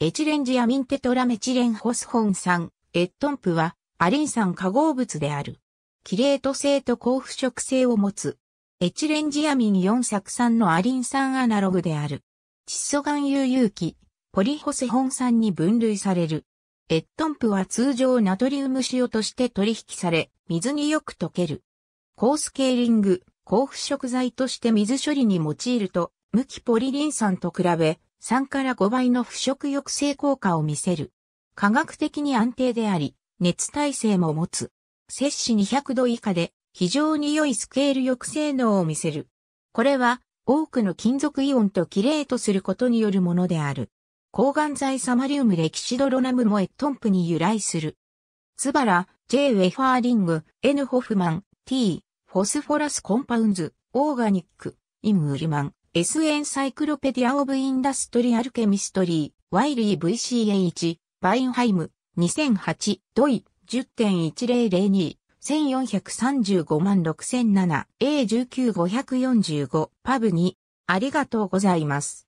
エチレンジアミンテトラメチレンホスホン酸、エットンプは、アリン酸化合物である。キレート性と高腐食性を持つ。エチレンジアミン4酢酸のアリン酸アナログである。窒素含有有機、ポリホスホン酸に分類される。エットンプは通常ナトリウム塩として取引され、水によく溶ける。高スケーリング、高腐食剤として水処理に用いると、無機ポリリン酸と比べ、3から5倍の腐食抑制効果を見せる。科学的に安定であり、熱耐性も持つ。摂氏200度以下で非常に良いスケール抑制能を見せる。これは多くの金属イオンとキレートすることによるものである。抗がん剤サマリウムレキシドロナムモエトンプに由来する。ツバラ、J. ウェファーリング、N. ホフマン、T. フォスフォラスコンパウンズ、オーガニック、イムウリマン。S エンサイクロペディア・オブ・インダストリアル・ケミストリー、ワイリー VCA1、バインハイム、2008、ドイ、10.1002、1435 6007A19545 パブ2、ありがとうございます。